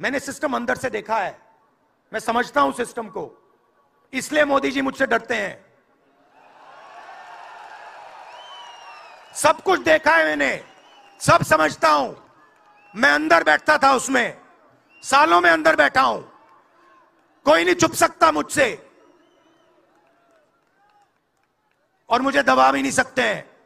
मैंने सिस्टम अंदर से देखा है मैं समझता हूं सिस्टम को इसलिए मोदी जी मुझसे डरते हैं सब कुछ देखा है मैंने सब समझता हूं मैं अंदर बैठता था उसमें सालों में अंदर बैठा हूं कोई नहीं छुप सकता मुझसे और मुझे दबा भी नहीं सकते हैं